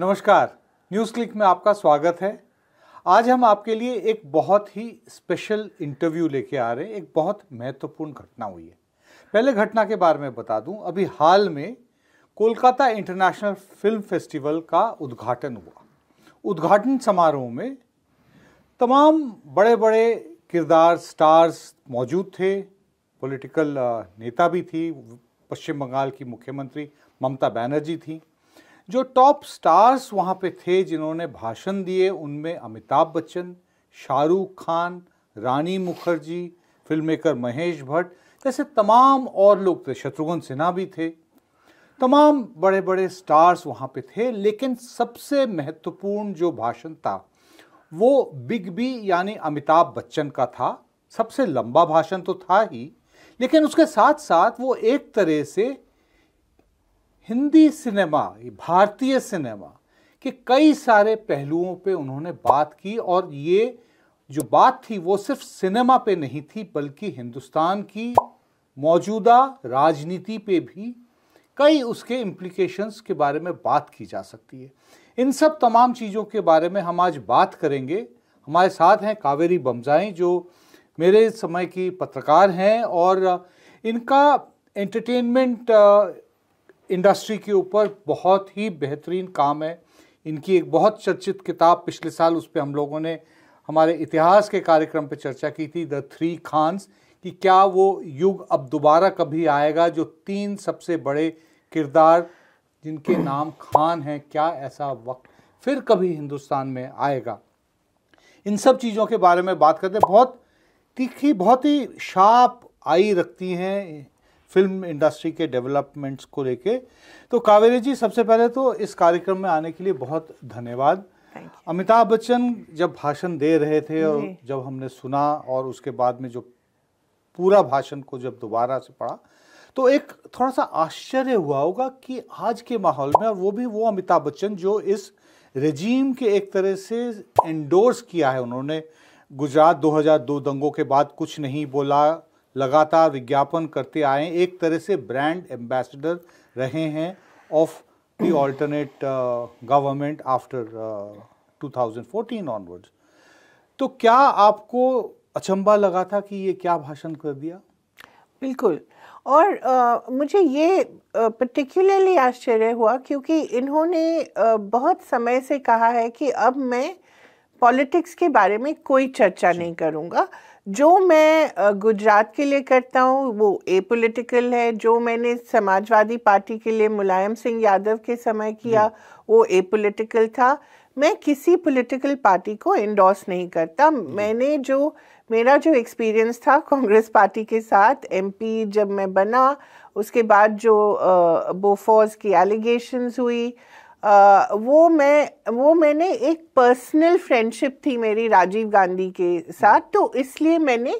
नमस्कार news click में आपका स्वागत है आज हम आपके लिए एक बहुत ही स्पेशल इंटरव्यू लेके आ रहे हैं एक बहुत महत्वपूर्ण घटना हुई है पहले घटना के बारे में बता दूं अभी हाल में कोलकाता इंटरनेशनल फिल्म फेस्टिवल का उद्घाटन हुआ उद्घाटन समारोह में तमाम बड़े बड़े किरदार स्टार्स मौजूद थे पॉलिटिकल नेता भी थी पश्चिम बंगाल की मुख्यमंत्री ममता बनर्जी थी जो टॉप स्टार्स वहाँ पे थे जिन्होंने भाषण दिए उनमें अमिताभ बच्चन शाहरुख खान रानी मुखर्जी फिल्म मेकर महेश भट्ट जैसे तमाम और लोग थे शत्रुघ्न सिन्हा भी थे तमाम बड़े बड़े स्टार्स वहाँ पे थे लेकिन सबसे महत्वपूर्ण जो भाषण था वो बिग बी यानी अमिताभ बच्चन का था सबसे लंबा भाषण तो था ही लेकिन उसके साथ साथ वो एक तरह से हिंदी सिनेमा भारतीय सिनेमा के कई सारे पहलुओं पे उन्होंने बात की और ये जो बात थी वो सिर्फ सिनेमा पे नहीं थी बल्कि हिंदुस्तान की मौजूदा राजनीति पे भी कई उसके इम्प्लीकेशंस के बारे में बात की जा सकती है इन सब तमाम चीज़ों के बारे में हम आज बात करेंगे हमारे साथ हैं कावेरी बमजाई जो मेरे समय की पत्रकार हैं और इनका एंटरटेनमेंट इंडस्ट्री के ऊपर बहुत ही बेहतरीन काम है इनकी एक बहुत चर्चित किताब पिछले साल उस पर हम लोगों ने हमारे इतिहास के कार्यक्रम पर चर्चा की थी द थ्री खान्स कि क्या वो युग अब दोबारा कभी आएगा जो तीन सबसे बड़े किरदार जिनके नाम खान हैं क्या ऐसा वक्त फिर कभी हिंदुस्तान में आएगा इन सब चीज़ों के बारे में बात करते बहुत तीखी बहुत ही शार्प आई रखती हैं फिल्म इंडस्ट्री के डेवलपमेंट्स को लेके तो कावेरी जी सबसे पहले तो इस कार्यक्रम में आने के लिए बहुत धन्यवाद अमिताभ बच्चन जब भाषण दे रहे थे और जब हमने सुना और उसके बाद में जो पूरा भाषण को जब दोबारा से पढ़ा तो एक थोड़ा सा आश्चर्य हुआ होगा कि आज के माहौल में और वो भी वो अमिताभ बच्चन जो इस रेजीम के एक तरह से एंडोर्स किया है उन्होंने गुजरात 2002 दंगों के बाद कुछ नहीं बोला लगातार विज्ञापन करते आए एक तरह से ब्रांड एम्बेसडर रहे हैं of the alternate government after 2014 onwards तो क्या आपको अचंबा लगा था कि ये क्या भाषण कर दिया बिल्कुल और आ, uh, मुझे ये पर्टिकुलरली uh, आश्चर्य हुआ क्योंकि इन्होंने आ, uh, बहुत समय से कहा है कि अब मैं पॉलिटिक्स के बारे में कोई चर्चा नहीं करूँगा जो मैं गुजरात के लिए करता हूँ वो ए पोलिटिकल है जो मैंने समाजवादी पार्टी के लिए मुलायम सिंह यादव के समय किया वो ए पोलिटिकल था मैं किसी पॉलिटिकल पार्टी को इंडोर्स नहीं करता मैंने जो मेरा जो एक्सपीरियंस था कांग्रेस पार्टी के साथ एमपी जब मैं बना उसके बाद जो बोफोर्स की एलिगेशंस हुई वो मैं वो मैंने एक पर्सनल फ्रेंडशिप थी मेरी राजीव गांधी के साथ तो इसलिए मैंने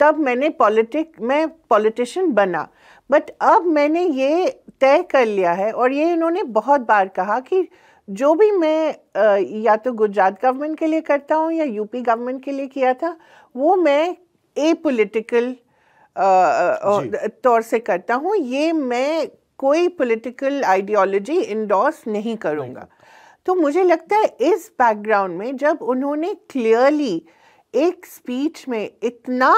तब मैंने पॉलिटिक मैं पॉलिटिशियन बना बट अब मैंने ये तय कर लिया है और ये इन्होंने बहुत बार कहा कि जो भी मैं या तो गुजरात गवर्नमेंट के लिए करता हूँ या यूपी गवर्नमेंट के लिए किया था वो मैं ए पोलिटिकल तौर से करता हूँ ये मैं कोई पॉलिटिकल आइडियोलॉजी इंडोर्स नहीं करूँगा तो मुझे लगता है इस बैकग्राउंड में जब उन्होंने क्लियरली एक स्पीच में इतना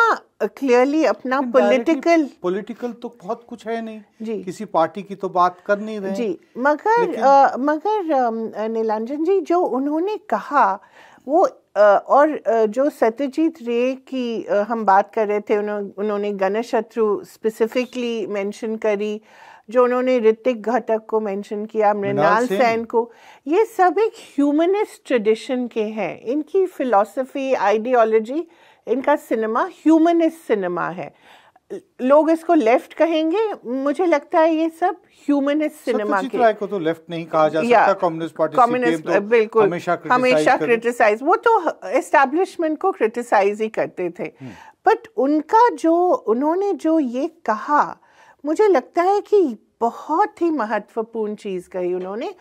क्लियरली अपना पॉलिटिकल पॉलिटिकल तो बहुत कुछ है नहीं जी किसी पार्टी की तो बात कर नहीं रहे जी मगर आ, मगर नीलांजन जी जो उन्होंने कहा वो आ, और जो सत्यजीत रे की आ, हम बात कर रहे थे उन्होंने गणेश शत्रु स्पेसिफिकली मेंशन करी जो उन्होंने ऋतिक घटक को मेंशन किया मृणाल सेन को ये सब एक ह्यूमनिस्ट ट्रेडिशन के हैं इनकी फिलॉसफी आइडियोलॉजी इनका सिनेमा ह्यूमनिस्ट सिनेमा है लोग इसको लेफ्ट कहेंगे मुझे लगता है ये सब ह्यूमनिस्ट सिनेमा के राय को तो लेफ्ट नहीं कहा जा सकता कम्युनिस्ट पार्टी कम्युनिस्ट तो बिल्कुल हमेशा हमेशा क्रिटिसाइज वो तो एस्टेब्लिशमेंट को क्रिटिसाइज ही करते थे बट हम्म। उनका जो उन्होंने जो ये कहा मुझे लगता है कि बहुत ही महत्वपूर्ण चीज़ कही उन्होंने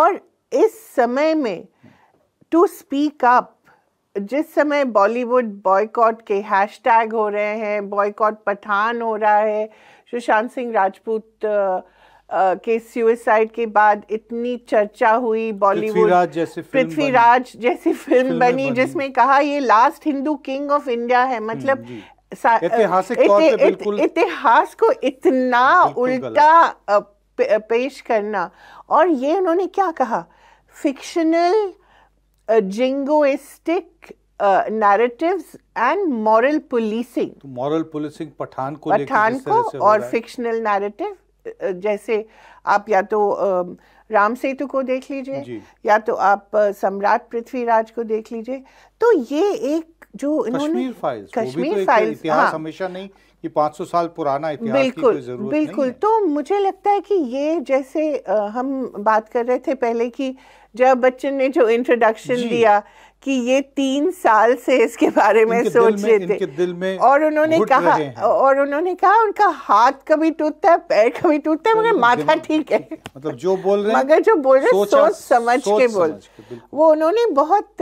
और इस समय में टू स्पीक अप जिस समय बॉलीवुड बॉयकॉट के हैशटैग हो रहे हैं बॉयकॉट पठान हो रहा है सुशांत सिंह राजपूत के सुसाइड के बाद इतनी चर्चा हुई बॉलीवुड पृथ्वीराज जैसी फिल्म बनी, बनी जिसमें कहा ये last Hindu king of India है मतलब हम्म, इतिहास को इतना उल्टा पेश करना और ये उन्होंने क्या कहा fictional jingoistic narratives and moral policing moral policing Pathaan को पठान को और फिक्शनल नैरेटिव जैसे आप या तो राम सेतु को देख लीजिए या तो आप सम्राट पृथ्वीराज को देख लीजिए तो ये एक जो इन्होंने कश्मीर फाइल तो हाँ, हमेशा नहीं कि 500 साल पुराना इतिहास बिल्कुल की जरूरत बिल्कुल नहीं है। तो मुझे लगता है कि ये जैसे हम बात कर रहे थे पहले कि जब बच्चन ने जो इंट्रोडक्शन दिया कि ये तीन साल से इसके बारे में सोच रहे थे और उन्होंने कहा और उन्होंने कहा उनका हाथ कभी टूटता है पैर कभी टूटता है मगर माथा ठीक है मतलब जो बोल रहे मगर जो बोल रहे सोच समझ के बोल वो उन्होंने बहुत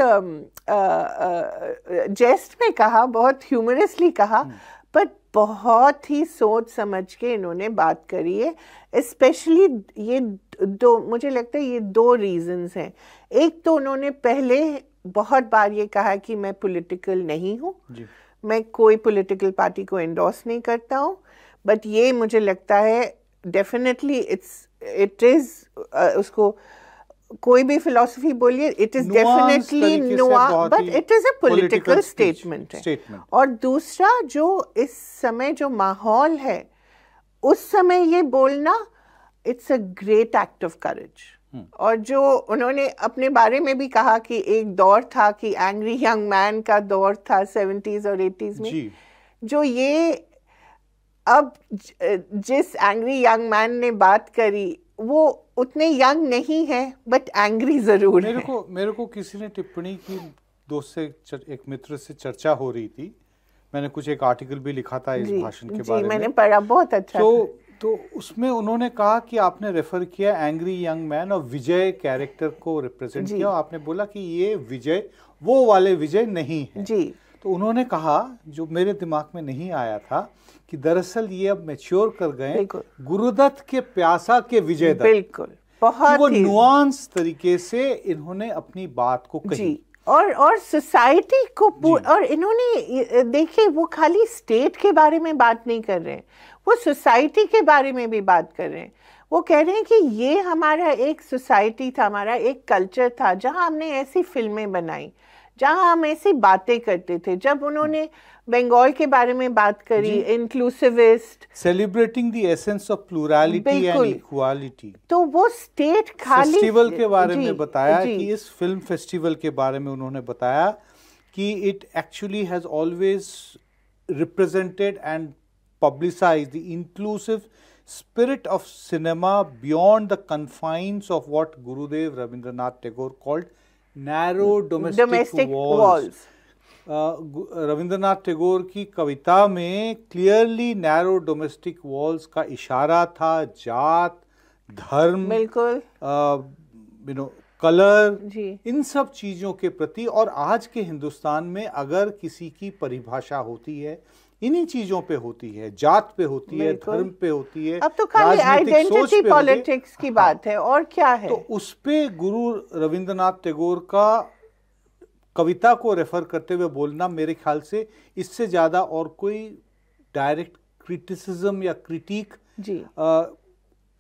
जेस्ट में कहा बहुत ह्यूमरसली कहा बट हम्म। बहुत ही सोच समझ के इन्होंने बात करी है स्पेशली ये दो मुझे लगता है ये दो रीजंस हैं एक तो उन्होंने पहले बहुत बार ये कहा कि मैं पॉलिटिकल नहीं हूँ मैं कोई पॉलिटिकल पार्टी को एंडोर्स नहीं करता हूँ बट ये मुझे लगता है डेफिनेटली इट्स इट इज़ उसको uh, कोई भी फिलोसफी बोलिए इट इज डेफिनेटली नोआ but it is a political statement है और दूसरा जो इस समय जो माहौल है उस समय ये बोलना it's a great act of courage और जो उन्होंने अपने बारे में भी कहा कि एक दौर था कि एंग्री यंग मैन का दौर था सेवेंटीज और एटीज में जो ये अब जिस एंग्री यंग मैन ने बात करी वो उतने यंग नहीं है बट एंग्री जरूर मेरे है। को मेरे को किसी ने टिप्पणी की दोस्त से चर, एक मित्र से चर्चा हो रही थी मैंने कुछ एक आर्टिकल भी लिखा था इस भाषण के बारे में मैंने पढ़ा बहुत अच्छा तो तो उसमें उन्होंने कहा कि आपने रेफर किया एंग्री यंग मैन और विजय कैरेक्टर को रिप्रेजेंट किया और आपने बोला कि ये विजय वो वाले विजय नहीं है जी तो उन्होंने कहा जो मेरे दिमाग में नहीं आया था कि दरअसल ये अब मैच्योर कर गए गुरुदत्त के प्यासा के विजय बिल्कुल बहुत वो नुआंस तरीके से इन्होंने अपनी बात को कही और और सोसाइटी को और इन्होंने देखिए वो खाली स्टेट के बारे में बात नहीं कर रहे वो सोसाइटी के बारे में भी बात कर रहे हैं वो कह रहे हैं कि ये हमारा एक सोसाइटी था हमारा एक कल्चर था जहाँ हमने ऐसी फिल्में बनाई जहाँ हम ऐसी बातें करते थे जब उन्होंने बंगाल के बारे में बात करी inclusivist celebrating the essence of plurality and equality तो वो स्टेट खाली फेस्टिवल के बारे में बताया जी, कि इस फिल्म फेस्टिवल के बारे में उन्होंने बताया कि it actually has always represented and publicise the inclusive spirit of cinema beyond the confines of what Gurudev Rabindranath Tagore called narrow domestic walls Rabindranath Tagore की कविता में क्लियरली नैरो डोमेस्टिक वॉल्स का इशारा था जात धर्म बिल्कुल यू नो कलर इन सब चीज़ों के प्रति और आज के हिंदुस्तान में अगर किसी की परिभाषा होती है इन्हीं चीजों पे होती है जात पे होती है धर्म पे होती है अब तो खाली आइडेंटिटी पॉलिटिक्स की हाँ, बात है और क्या है तो उस पे गुरु रविंद्रनाथ टैगोर का कविता को रेफर करते हुए बोलना मेरे ख्याल से इससे ज्यादा और कोई डायरेक्ट क्रिटिसिज्म या क्रिटिक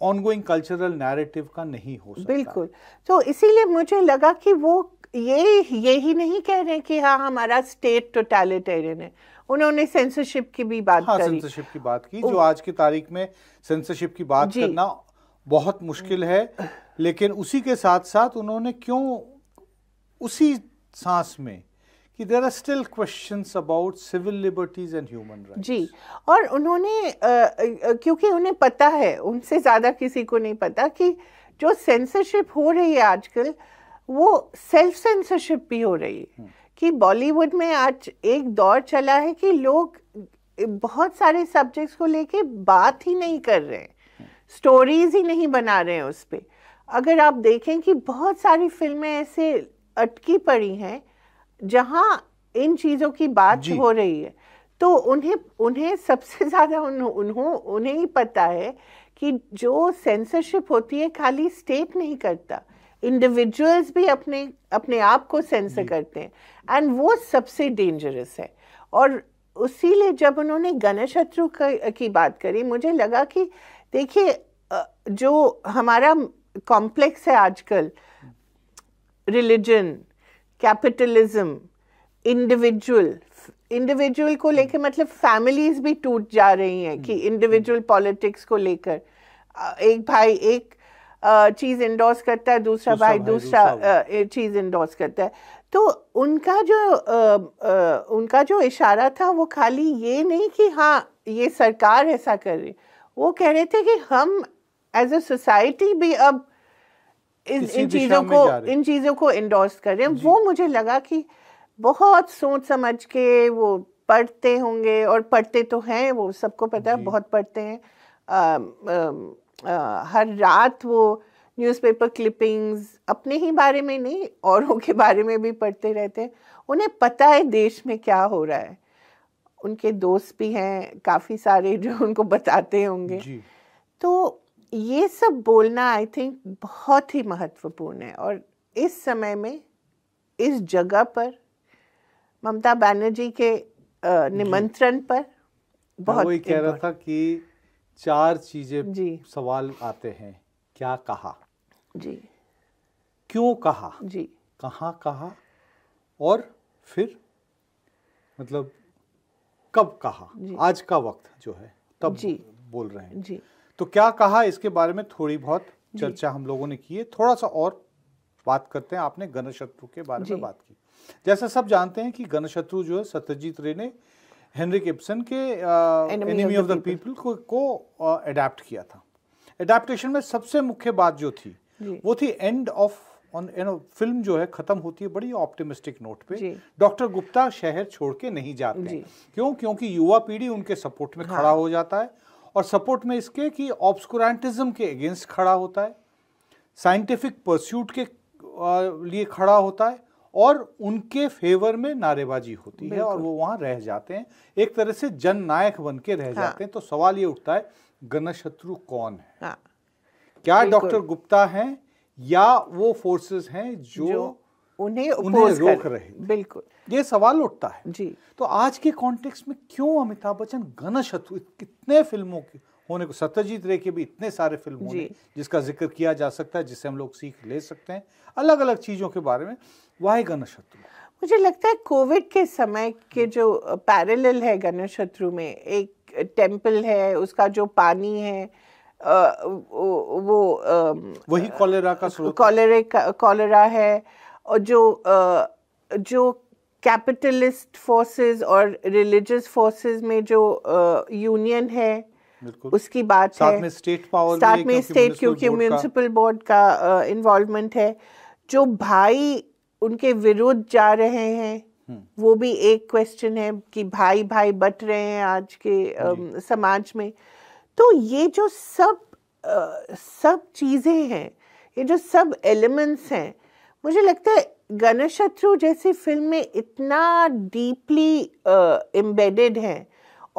ऑनगोइंग कल्चरल नैरेटिव का नहीं हो सकता बिल्कुल तो इसीलिए मुझे लगा कि वो ये यही नहीं कह रहे कि हाँ हमारा स्टेट टोटेलिटेरियन है उन्होंने सेंसरशिप की भी बात हाँ, करी सेंसरशिप की बात की जो आज की तारीख में सेंसरशिप की बात करना बहुत मुश्किल है लेकिन उसी के साथ साथ उन्होंने क्यों उसी सांस में कि there are still question about civil liberties and human right जी और उन्होंने क्योंकि उन्हें पता है उनसे ज़्यादा किसी को नहीं पता कि जो सेंसरशिप हो रही है आजकल वो सेल्फ सेंसरशिप भी हो रही है हम्म। कि बॉलीवुड में आज एक दौर चला है कि लोग बहुत सारे सब्जेक्ट्स को लेके बात ही नहीं कर रहे हैं स्टोरीज ही नहीं बना रहे हैं उस पर अगर आप देखें कि बहुत सारी फिल्में ऐसे अटकी पड़ी हैं जहाँ इन चीज़ों की बात हो रही है तो उन्हें उन्हें सबसे ज़्यादा उन, उन्हों उन्हें ही पता है कि जो सेंसरशिप होती है खाली स्टेट नहीं करता इंडिविजुअल्स भी अपने अपने आप को सेंसर करते हैं एंड वो सबसे डेंजरस है और उसी लिए जब उन्होंने गणशत्रु की बात करी मुझे लगा कि देखिए जो हमारा कॉम्प्लेक्स है आजकल रिलीजन कैपिटलिज्म इंडिविजुअल इंडिविजुअल को लेकर मतलब फैमिलीज भी टूट जा रही हैं कि इंडिविजुअल पॉलिटिक्स को लेकर एक भाई एक चीज़ इंडोर्स करता है दूसरा भाई दूसरा चीज़ इंडोर्स करता है तो उनका जो उनका जो इशारा था वो खाली ये नहीं कि हाँ ये सरकार ऐसा कर रही वो कह रहे थे कि हम एज अ सोसाइटी भी अब इन इन चीज़ों को इन चीज़ों को इंडोर्स कर रहे हैं वो मुझे लगा कि बहुत सोच समझ के वो पढ़ते होंगे और पढ़ते तो हैं वो सबको पता है बहुत पढ़ते हैं आ, हर रात वो न्यूज़पेपर क्लिपिंग्स अपने ही बारे में नहीं औरों के बारे में भी पढ़ते रहते हैं उन्हें पता है देश में क्या हो रहा है उनके दोस्त भी हैं काफ़ी सारे जो उनको बताते होंगे तो ये सब बोलना आई थिंक बहुत ही महत्वपूर्ण है और इस समय में इस जगह पर ममता बनर्जी के निमंत्रण पर हाँ, बहुत कह रहा था कि चार चीजें जी सवाल आते हैं क्या कहा जी क्यों कहा जी कहा कहा और फिर मतलब कब कहा आज का वक्त जो है तब जी बोल रहे हैं जी तो क्या कहा इसके बारे में थोड़ी बहुत चर्चा हम लोगों ने की है थोड़ा सा और बात करते हैं आपने गणशत्रु के बारे में बात की जैसा सब जानते हैं कि गणशत्रु जो है सत्यजीत रे ने हेनरी किप्सन के एनिमी ऑफ द पीपल को को अडेप्ट uh, किया था एडेप्टेशन में सबसे मुख्य बात जो थी वो थी एंड ऑफ ऑन फिल्म जो है खत्म होती है बड़ी ऑप्टिमिस्टिक नोट पे डॉक्टर गुप्ता शहर छोड़ के नहीं जाते क्यों क्योंकि युवा पीढ़ी उनके सपोर्ट में हाँ। खड़ा हो जाता है और सपोर्ट में इसके कि ऑब्सकुरांटिज्म के अगेंस्ट खड़ा होता है साइंटिफिक परस्यूट के uh, लिए खड़ा होता है और उनके फेवर में नारेबाजी होती है और वो वहां रह जाते हैं एक तरह से नायक बन के रह हाँ। जाते हैं हाँ। तो सवाल ये उठता है गणशत्रु कौन है हाँ। क्या डॉक्टर गुप्ता हैं या वो फोर्सेस हैं जो, जो उन्हें उन्हें रोक रहे बिल्कुल ये सवाल उठता है जी तो आज के कॉन्टेक्स्ट में क्यों अमिताभ बच्चन घनशत्रु कितने फिल्मों की होने को सत्यजीत रे के भी इतने सारे फिल्म होने जिसका जिक्र किया जा सकता है जिससे हम लोग सीख ले सकते हैं अलग अलग चीज़ों के बारे में वाह गण शत्रु मुझे लगता है कोविड के समय के जो पैरेलल है गण शत्रु में एक टेम्पल है उसका जो पानी है आ, वो आ, वही कॉलेरा का कॉलेरे का कॉलेरा है और जो आ, जो कैपिटलिस्ट फोर्सेस और रिलीजियस फोर्सेस में जो यूनियन है उसकी बात साथ है में स्टेट पावर साथ में स्टेट क्योंकि म्यूनसिपल बोर्ड का इन्वॉल्वमेंट है जो भाई उनके विरुद्ध जा रहे हैं हम्म। वो भी एक क्वेश्चन है कि भाई भाई बट रहे हैं आज के आ, समाज में तो ये जो सब आ, सब चीज़ें हैं ये जो सब एलिमेंट्स हैं मुझे लगता है गणशत्रु जैसी फिल्म में इतना डीपली एम्बेडेड है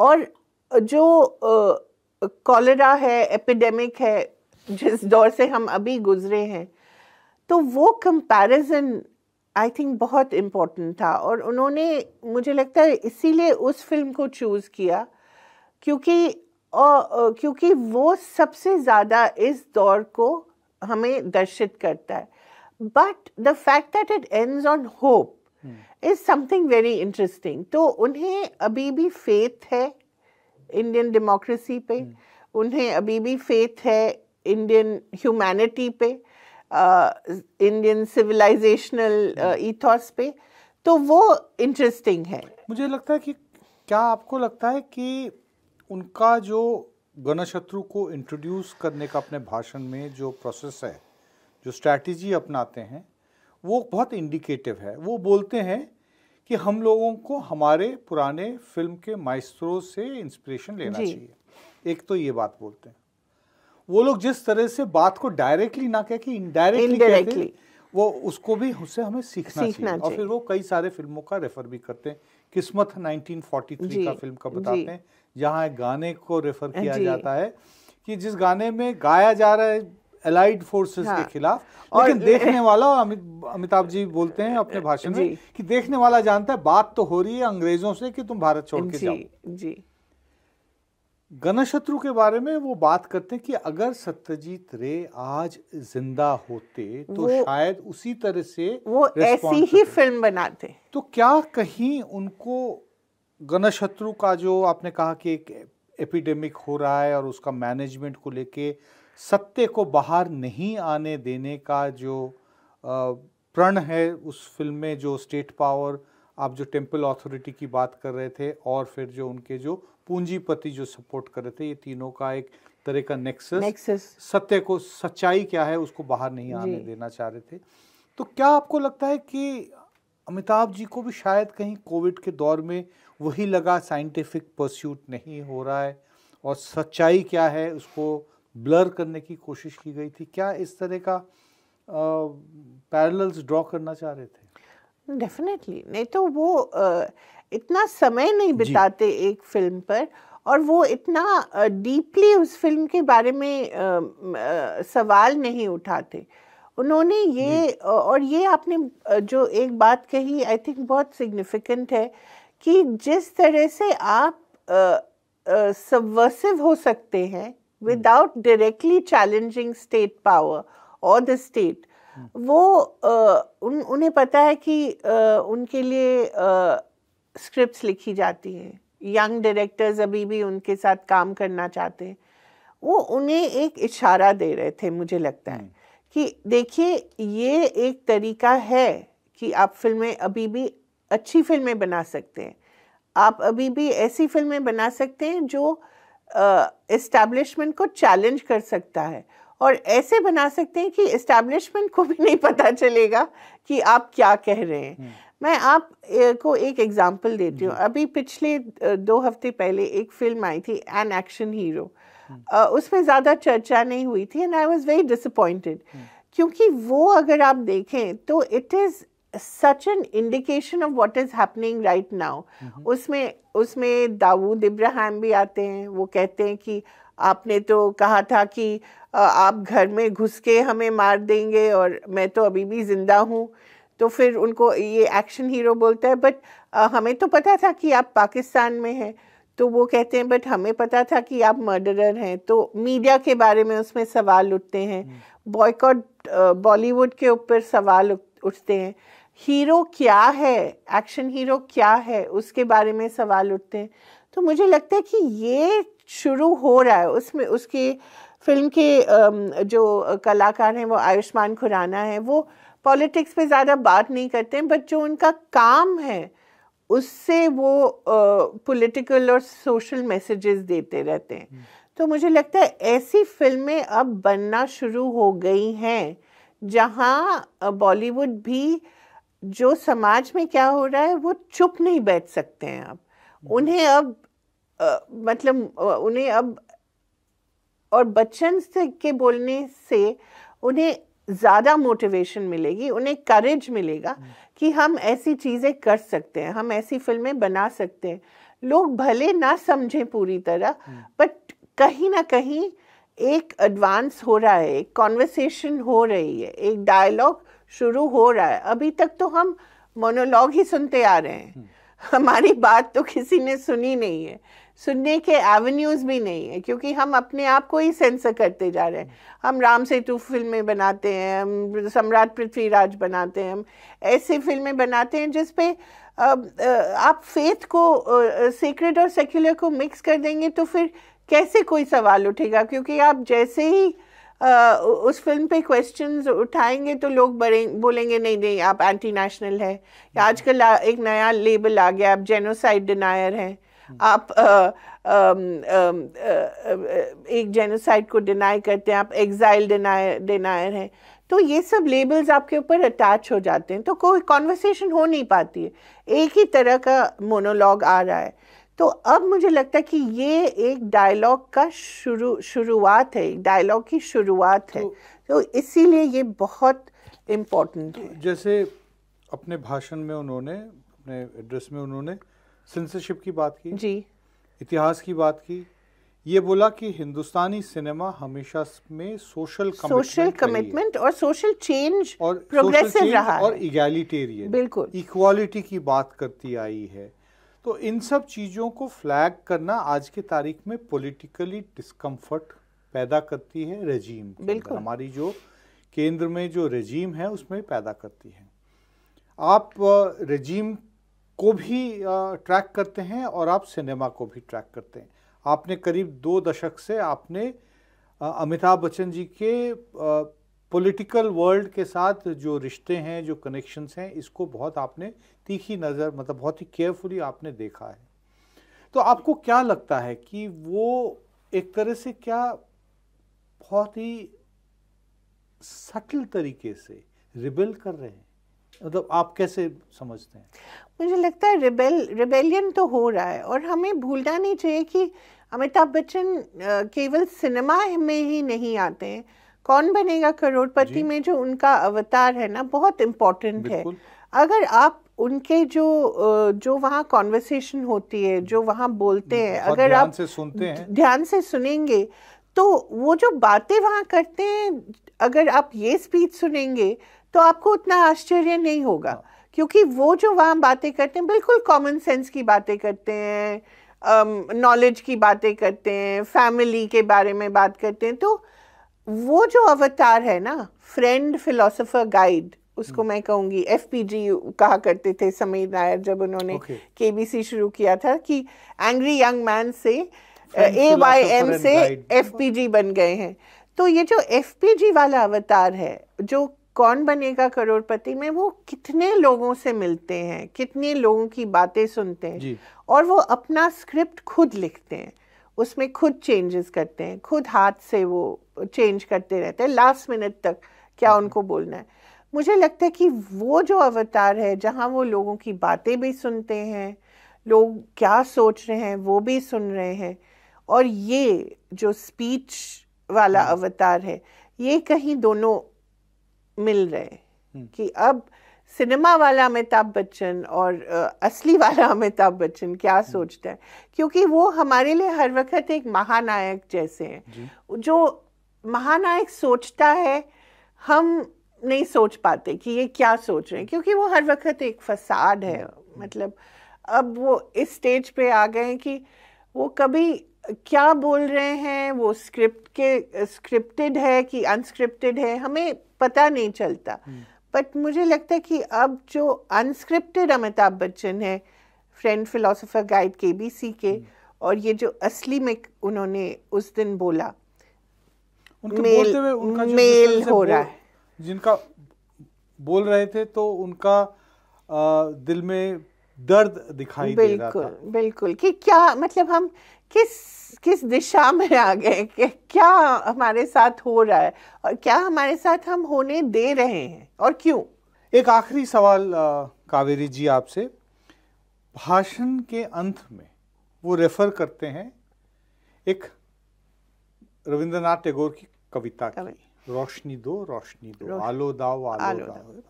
और जो कॉलरा है एपिडेमिक है जिस दौर से हम अभी गुजरे हैं तो वो कंपैरिजन आई थिंक बहुत इम्पोर्टेंट था और उन्होंने मुझे लगता है इसीलिए उस फिल्म को चूज़ किया क्योंकि और क्योंकि वो सबसे ज़्यादा इस दौर को हमें दर्शित करता है but the fact that it ends on hope is something very interesting तो उन्हें अभी भी फेथ है इंडियन डेमोक्रेसी पे hmm. उन्हें अभी भी फेथ है इंडियन ह्यूमैनिटी पे इंडियन सिविलाइजेशनल इथॉस पे तो वो इंटरेस्टिंग है मुझे लगता है कि क्या आपको लगता है कि उनका जो गणशत्रु को इंट्रोड्यूस करने का अपने भाषण में जो प्रोसेस है जो स्ट्रैटेजी अपनाते हैं वो बहुत इंडिकेटिव है वो बोलते हैं कि हम लोगों को हमारे पुराने फिल्म के माइस्ट्रो से इंस्पिरेशन लेना चाहिए एक तो ये बात बोलते हैं वो लोग जिस तरह से बात को डायरेक्टली ना कह के इनडायरेक्टली कहते वो उसको भी उससे हमें सीखना, सीखना चाहिए और फिर वो कई सारे फिल्मों का रेफर भी करते हैं किस्मत 1943 का फिल्म का बताते हैं जहाँ गाने को रेफर किया जाता है कि जिस गाने में गाया जा रहा है एलाइड फोर्सेस हाँ। के खिलाफ लेकिन देखने वाला अमिताभ जी बोलते हैं अपने भाषण में कि देखने वाला जानता है बात तो हो रही है अंग्रेजों से कि तुम भारत छोड़ के जाओ जी गणशत्रु के बारे में वो बात करते हैं कि अगर सत्यजीत रे आज जिंदा होते तो शायद उसी तरह से वो ऐसी ही फिल्म बनाते तो क्या कहीं उनको गणशत्रु का जो आपने कहा कि एक एपिडेमिक हो रहा है और उसका मैनेजमेंट को लेके सत्य को बाहर नहीं आने देने का जो प्रण है उस फिल्म में जो स्टेट पावर आप जो टेम्पल अथॉरिटी की बात कर रहे थे और फिर जो उनके जो पूंजीपति जो सपोर्ट कर रहे थे ये तीनों का एक तरह का नेक्सस सत्य को सच्चाई क्या है उसको बाहर नहीं आने देना चाह रहे थे तो क्या आपको लगता है कि अमिताभ जी को भी शायद कहीं कोविड के दौर में वही लगा साइंटिफिक परस्यूट नहीं हो रहा है और सच्चाई क्या है उसको ब्लर करने की कोशिश की गई थी क्या इस तरह का पैरेलल्स ड्रॉ करना चाह रहे थे डेफिनेटली नहीं तो वो uh, इतना समय नहीं बिताते एक फिल्म पर और वो इतना डीपली uh, उस फिल्म के बारे में uh, सवाल नहीं उठाते उन्होंने ये और ये आपने जो एक बात कही आई थिंक बहुत सिग्निफिकेंट है कि जिस तरह से आप सबवर्सिव हो सकते हैं without directly challenging state power और द स्टेट वो उन उन्हें पता है कि उनके लिए स्क्रिप्ट्स लिखी जाती हैं यंग डायरेक्टर्स अभी भी उनके साथ काम करना चाहते हैं वो उन्हें एक इशारा दे रहे थे मुझे लगता है hmm. कि देखिए ये एक तरीका है कि आप फिल्में अभी भी अच्छी फिल्में बना सकते हैं आप अभी भी ऐसी फिल्में बना सकते हैं जो इस्टेब्लिशमेंट को चैलेंज कर सकता है और ऐसे बना सकते हैं कि इस्टेब्लिशमेंट को भी नहीं पता चलेगा कि आप क्या कह रहे हैं हम्म। मैं आप को एक एग्जांपल देती हूँ अभी पिछले दो हफ्ते पहले एक फिल्म आई थी एन एक्शन हीरो उसमें ज़्यादा चर्चा नहीं हुई थी and I was very disappointed क्योंकि वो अगर आप देखें तो it is such an indication of what is happening right now. Mm-hmm. उसमें उसमें दाऊद इब्राहिम भी आते हैं वो कहते हैं कि आपने तो कहा था कि आप घर में घुस के हमें मार देंगे और मैं तो अभी भी ज़िंदा हूँ तो फिर उनको ये एक्शन हीरो बोलता है बट हमें तो पता था कि आप पाकिस्तान में हैं तो वो कहते हैं बट हमें पता था कि आप मर्डरर हैं तो मीडिया के बारे में उसमें सवाल उठते हैं बॉयकॉट mm. बॉलीवुड के ऊपर सवाल उठते हैं हीरो क्या है एक्शन हीरो क्या है उसके बारे में सवाल उठते हैं तो मुझे लगता है कि ये शुरू हो रहा है उसमें उसके फिल्म के जो कलाकार हैं वो आयुष्मान खुराना है वो पॉलिटिक्स पे ज़्यादा बात नहीं करते हैं बट जो उनका काम है उससे वो पॉलिटिकल और सोशल मैसेजेस देते रहते हैं हम्म। तो मुझे लगता है ऐसी फिल्में अब बनना शुरू हो गई हैं जहाँ बॉलीवुड भी जो समाज में क्या हो रहा है वो चुप नहीं बैठ सकते हैं अब हम्म। उन्हें अब आ, मतलब उन्हें अब और बच्चन से के बोलने से उन्हें ज़्यादा मोटिवेशन मिलेगी उन्हें करेज मिलेगा हम्म। कि हम ऐसी चीज़ें कर सकते हैं हम ऐसी फिल्में बना सकते हैं लोग भले ना समझें पूरी तरह बट हम्म। कहीं ना कहीं एक एडवांस हो रहा है एक कॉन्वर्सेशन हो रही है एक डायलॉग शुरू हो रहा है अभी तक तो हम मोनोलॉग ही सुनते आ रहे हैं हम्म। हमारी बात तो किसी ने सुनी नहीं है सुनने के एवेन्यूज भी नहीं है क्योंकि हम अपने आप को ही सेंसर करते जा रहे हैं हम्म। हम राम सेतु फिल्में बनाते हैं हम सम्राट पृथ्वीराज बनाते हैं हम ऐसी फिल्में बनाते हैं जिसपे आप फेथ को सीक्रेट और सेक्युलर को मिक्स कर देंगे तो फिर कैसे कोई सवाल उठेगा क्योंकि आप जैसे ही आ, उस फिल्म पे क्वेश्चंस उठाएंगे तो लोग बड़े बोलेंगे नहीं नहीं आप एंटी नेशनल है आजकल एक नया लेबल आ गया आप जेनोसाइड डिनायर हैं हम्म। आप आ, आ, आ, एक जेनोसाइड को डिनाई करते हैं आप एग्जाइल डिनायर डिनायर हैं तो ये सब लेबल्स आपके ऊपर अटैच हो जाते हैं तो कोई कॉन्वर्सेशन हो नहीं पाती है एक ही तरह का मोनोलॉग आ रहा है तो अब मुझे लगता है कि ये एक डायलॉग का शुरू शुरुआत है डायलॉग की शुरुआत है तो, तो इसीलिए ये बहुत इम्पोर्टेंट तो है जैसे अपने भाषण में उन्होंने अपने एड्रेस में उन्होंने सेंसरशिप की बात की जी इतिहास की बात की ये बोला कि हिंदुस्तानी सिनेमा हमेशा में सोशल सोशल कमिटमेंट और सोशल चेंज और प्रोग्रेसिव रहा और इगैलिटेरियन बिल्कुल इक्वालिटी की बात करती आई है तो इन सब चीज़ों को फ्लैग करना आज की तारीख में पॉलिटिकली डिस्कम्फर्ट पैदा करती है रजीम बिल्कुल हमारी जो केंद्र में जो रजीम है उसमें पैदा करती है आप रजीम को भी ट्रैक करते हैं और आप सिनेमा को भी ट्रैक करते हैं आपने करीब दो दशक से आपने अमिताभ बच्चन जी के पॉलिटिकल वर्ल्ड के साथ जो रिश्ते हैं जो कनेक्शंस हैं इसको बहुत आपने तीखी नज़र मतलब बहुत ही केयरफुली आपने देखा है तो आपको क्या लगता है कि वो एक तरह से क्या बहुत ही सटल तरीके से रिबेल कर रहे हैं मतलब आप कैसे समझते हैं मुझे लगता है रिबेल रिबेलियन तो हो रहा है और हमें भूलना नहीं चाहिए कि अमिताभ बच्चन केवल सिनेमा में ही नहीं आते हैं कौन बनेगा करोड़पति में जो उनका अवतार है ना बहुत इम्पोर्टेंट है अगर आप उनके जो जो वहाँ कॉन्वर्सेशन होती है जो वहाँ बोलते हाँ, हैं अगर आप से सुनते हैं ध्यान से सुनेंगे तो वो जो बातें वहाँ करते हैं अगर आप ये स्पीच सुनेंगे तो आपको उतना आश्चर्य नहीं होगा हाँ। क्योंकि वो जो वहाँ बातें करते हैं बिल्कुल कॉमन सेंस की बातें करते हैं नॉलेज की बातें करते हैं फैमिली के बारे में बात करते हैं तो वो जो अवतार है ना फ्रेंड फिलोसोफर गाइड उसको मैं कहूंगी एफ कहा करते थे समीर नायर जब उन्होंने के okay. शुरू किया था कि एंग्री यंग मैन से ए वाई एम से एफ बन गए हैं तो ये जो एफ वाला अवतार है जो कौन बनेगा करोड़पति में वो कितने लोगों से मिलते हैं कितने लोगों की बातें सुनते हैं और वो अपना स्क्रिप्ट खुद लिखते हैं उसमें खुद चेंजेस करते हैं खुद हाथ से वो चेंज करते रहते हैं लास्ट मिनट तक क्या उनको बोलना है मुझे लगता है कि वो जो अवतार है जहाँ वो लोगों की बातें भी सुनते हैं लोग क्या सोच रहे हैं वो भी सुन रहे हैं और ये जो स्पीच वाला हम्म। अवतार है ये कहीं दोनों मिल रहे हैं हम्म। कि अब सिनेमा वाला अमिताभ बच्चन और असली वाला अमिताभ बच्चन क्या हम्म। सोचता है क्योंकि वो हमारे लिए हर वक्त एक महानायक जैसे हैं जो महानायक सोचता है हम नहीं सोच पाते कि ये क्या सोच रहे हैं क्योंकि वो हर वक्त एक फसाद है हम्म। मतलब अब वो इस स्टेज पे आ गए कि वो कभी क्या बोल रहे हैं वो स्क्रिप्ट के स्क्रिप्टेड है कि अनस्क्रिप्टेड है हमें पता नहीं चलता बट हम्म। मुझे लगता है कि अब जो अनस्क्रिप्टेड अमिताभ बच्चन है friend philosopher guide K B C के और ये जो असली में उन्होंने उस दिन बोला मेल मेल हो रहा है जिनका बोल रहे थे तो उनका आ, दिल में दर्द दिखाई दे रहा था बिल्कुल कि क्या मतलब हम किस किस दिशा में आ गए कि क्या हमारे साथ हो रहा है और क्या हमारे साथ हम होने दे रहे हैं और क्यों एक आखिरी सवाल कावेरी जी आपसे भाषण के अंत में वो रेफर करते हैं एक रविंद्रनाथ टैगोर की कविता की रोशनी दो रोशनी दो रोश... आलो दाओ आलो, आलो दाओ,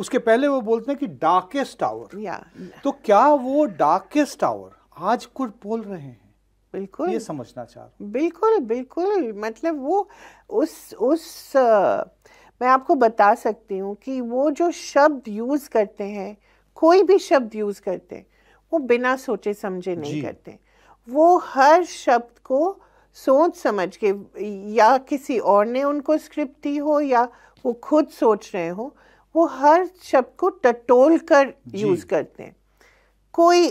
उसके पहले वो बोलते हैं कि डार्केस्ट आवर तो क्या वो डार्केस्ट आवर आज कुछ बोल रहे हैं बिल्कुल ये समझना चाह रहा बिल्कुल बिल्कुल मतलब वो उस उस आ, मैं आपको बता सकती हूँ कि वो जो शब्द यूज़ करते हैं कोई भी शब्द यूज़ करते हैं वो बिना सोचे समझे नहीं करते वो हर शब्द को सोच समझ के या किसी और ने उनको स्क्रिप्ट दी हो या वो खुद सोच रहे हो वो हर शब्द को टटोल कर यूज़ करते हैं कोई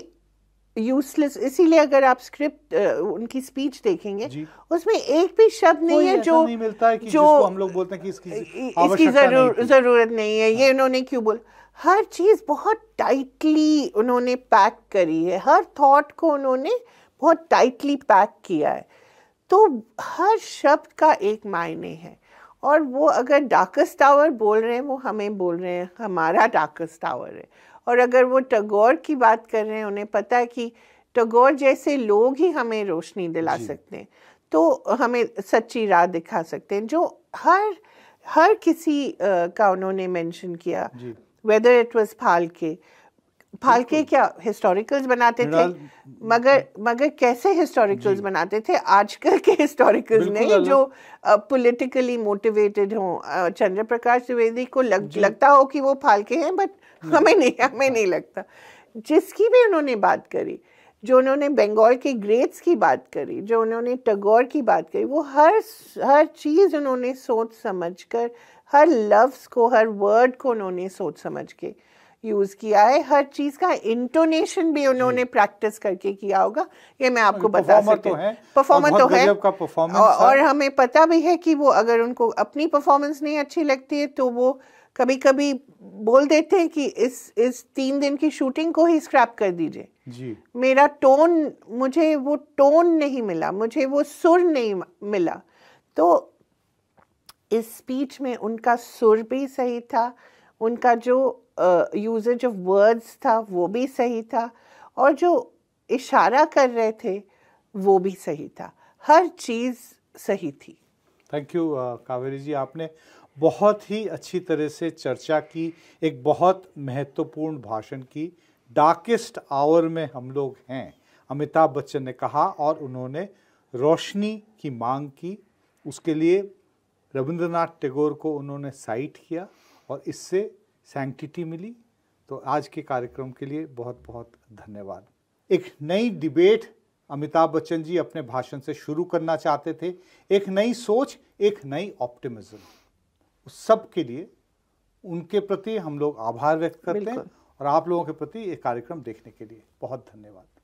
यूजलेस इसीलिए अगर आप स्क्रिप्ट उनकी स्पीच देखेंगे उसमें एक भी शब्द नहीं है जो नहीं मिलता है कि जो हम लोग बोलते हैं कि इसकी इसकी जरूर ज़रूरत नहीं है ये हाँ। उन्होंने क्यों बोला हर चीज़ बहुत टाइटली उन्होंने पैक करी है हर थॉट को उन्होंने बहुत टाइटली पैक किया है तो हर शब्द का एक मायने है और वो अगर डाकस टावर बोल रहे हैं वो हमें बोल रहे हैं हमारा डाकस टावर है और अगर वो टगोर की बात कर रहे हैं उन्हें पता है कि टगोर जैसे लोग ही हमें रोशनी दिला सकते हैं तो हमें सच्ची राह दिखा सकते हैं जो हर हर किसी uh, का उन्होंने मेंशन किया वेदर इट वाज के फालके क्या हिस्टोरिकल्स बनाते थे मगर मगर कैसे हिस्टोरिकल्स बनाते थे आजकल के हिस्टोरिकल्स नहीं जो पॉलिटिकली मोटिवेटेड हों चंद्र प्रकाश द्विवेदी को लग, लगता हो कि वो फालके हैं बट हमें नहीं हमें नहीं लगता जिसकी भी उन्होंने बात करी जो उन्होंने बंगाल के ग्रेट्स की बात करी जो उन्होंने टगोर की बात करी वो हर हर चीज़ उन्होंने सोच समझ कर हर लफ्स को हर वर्ड को उन्होंने सोच समझ के यूज किया है हर चीज का इंटोनेशन भी उन्होंने प्रैक्टिस करके किया होगा ये मैं आपको बता सकती तो हूँ परफॉर्मर तो है, और, हमें पता भी है कि वो अगर उनको अपनी परफॉर्मेंस नहीं अच्छी लगती है तो वो कभी कभी बोल देते हैं कि इस इस तीन दिन की शूटिंग को ही स्क्रैप कर दीजिए मेरा टोन मुझे वो टोन नहीं मिला मुझे वो सुर नहीं मिला तो इस स्पीच में उनका सुर भी सही था उनका जो यूजेज ऑफ वर्ड्स था वो भी सही था और जो इशारा कर रहे थे वो भी सही था हर चीज़ सही थी थैंक यू कावेरी जी आपने बहुत ही अच्छी तरह से चर्चा की एक बहुत महत्वपूर्ण भाषण की डार्केस्ट आवर में हम लोग हैं अमिताभ बच्चन ने कहा और उन्होंने रोशनी की मांग की उसके लिए रविंद्रनाथ टैगोर को उन्होंने साइट किया और इससे सैंक्टिटी मिली तो आज के कार्यक्रम के लिए बहुत बहुत धन्यवाद एक नई डिबेट अमिताभ बच्चन जी अपने भाषण से शुरू करना चाहते थे एक नई सोच एक नई ऑप्टिमिज्म उस सब के लिए उनके प्रति हम लोग आभार व्यक्त करते हैं और आप लोगों के प्रति ये कार्यक्रम देखने के लिए बहुत धन्यवाद